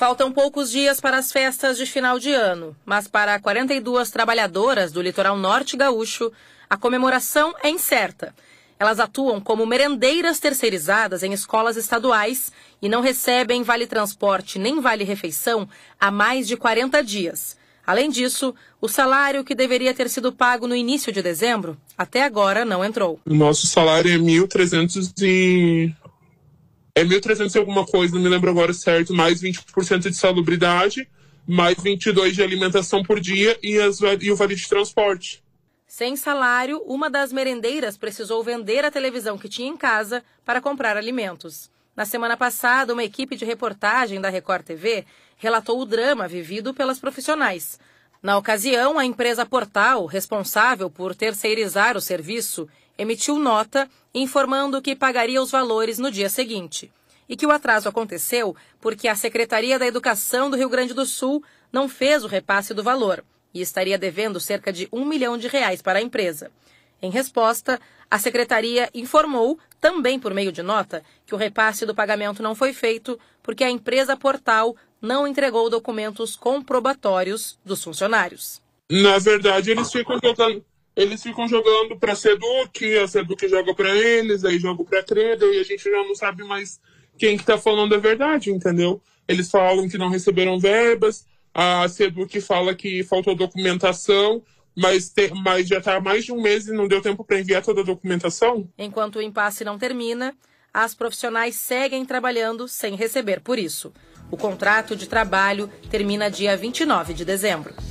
Faltam poucos dias para as festas de final de ano, mas para 42 trabalhadoras do litoral norte gaúcho, a comemoração é incerta. Elas atuam como merendeiras terceirizadas em escolas estaduais e não recebem vale transporte nem vale refeição há mais de 40 dias. Além disso, o salário que deveria ter sido pago no início de dezembro até agora não entrou. O nosso salário é R$ 1.300 e é 1.300 e alguma coisa, não me lembro agora certo, mais 20% de salubridade, mais 22 de alimentação por dia e, as, e o vale de transporte. Sem salário, uma das merendeiras precisou vender a televisão que tinha em casa para comprar alimentos. Na semana passada, uma equipe de reportagem da Record TV relatou o drama vivido pelas profissionais. Na ocasião, a empresa Portal, responsável por terceirizar o serviço, emitiu nota informando que pagaria os valores no dia seguinte e que o atraso aconteceu porque a Secretaria da Educação do Rio Grande do Sul não fez o repasse do valor e estaria devendo cerca de um milhão de reais para a empresa. Em resposta, a secretaria informou também por meio de nota, que o repasse do pagamento não foi feito porque a empresa Portal não entregou documentos comprobatórios dos funcionários. Na verdade, eles ficam jogando, eles ficam jogando para a Seduc, a Seduc joga para eles, aí joga para a Creda e a gente já não sabe mais quem está que tá falando a verdade, entendeu? Eles falam que não receberam verbas, a Seduc fala que faltou documentação, mas, ter, mas já está há mais de um mês e não deu tempo para enviar toda a documentação? Enquanto o impasse não termina, as profissionais seguem trabalhando sem receber por isso. O contrato de trabalho termina dia 29 de dezembro.